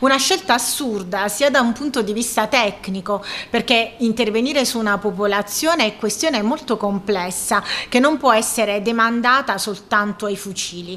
Una scelta assurda sia da un punto di vista tecnico, perché intervenire su una popolazione è questione molto complessa che non può essere demandata soltanto ai fucili.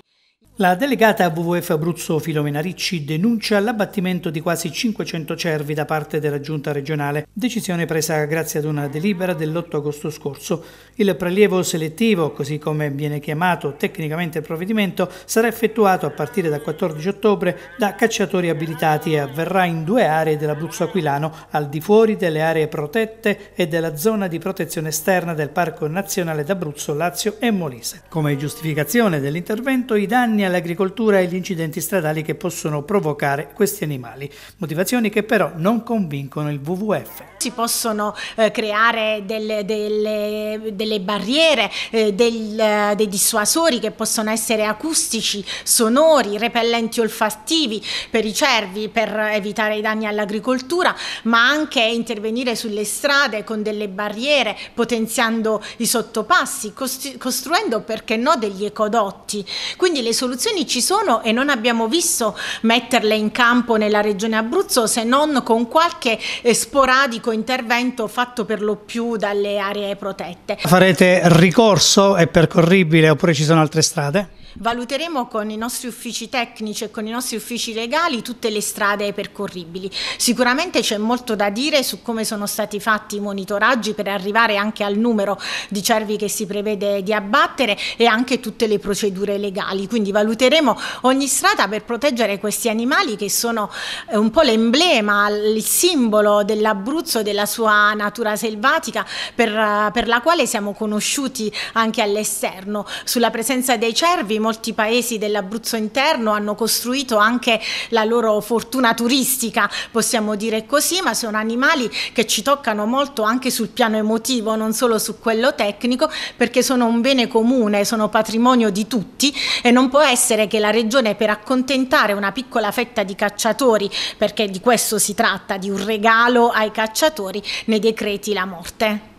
La delegata WWF Abruzzo Filomena Ricci denuncia l'abbattimento di quasi 500 cervi da parte della giunta regionale, decisione presa grazie ad una delibera dell'8 agosto scorso. Il prelievo selettivo, così come viene chiamato tecnicamente il provvedimento, sarà effettuato a partire dal 14 ottobre da cacciatori abilitati e avverrà in due aree dell'Abruzzo Aquilano, al di fuori delle aree protette e della zona di protezione esterna del Parco Nazionale d'Abruzzo, Lazio e Molise. Come giustificazione dell'intervento, i danni nell'agricoltura e gli incidenti stradali che possono provocare questi animali, motivazioni che però non convincono il WWF. Si possono eh, creare delle, delle, delle barriere, eh, del, eh, dei dissuasori che possono essere acustici, sonori, repellenti olfattivi per i cervi, per evitare i danni all'agricoltura, ma anche intervenire sulle strade con delle barriere, potenziando i sottopassi, costruendo perché no degli ecodotti. Quindi le soluzioni soluzioni ci sono e non abbiamo visto metterle in campo nella regione Abruzzo se non con qualche eh, sporadico intervento fatto per lo più dalle aree protette. Farete ricorso? È percorribile oppure ci sono altre strade? valuteremo con i nostri uffici tecnici e con i nostri uffici legali tutte le strade percorribili. Sicuramente c'è molto da dire su come sono stati fatti i monitoraggi per arrivare anche al numero di cervi che si prevede di abbattere e anche tutte le procedure legali. Quindi valuteremo ogni strada per proteggere questi animali che sono eh, un po' l'emblema, il simbolo dell'Abruzzo, e della sua natura selvatica per, eh, per la quale siamo conosciuti anche all'esterno. Sulla presenza dei cervi molti paesi dell'Abruzzo interno hanno costruito anche la loro fortuna turistica, possiamo dire così, ma sono animali che ci toccano molto anche sul piano emotivo, non solo su quello tecnico, perché sono un bene comune, sono patrimonio di tutti e non può essere che la Regione per accontentare una piccola fetta di cacciatori, perché di questo si tratta, di un regalo ai cacciatori, ne decreti la morte.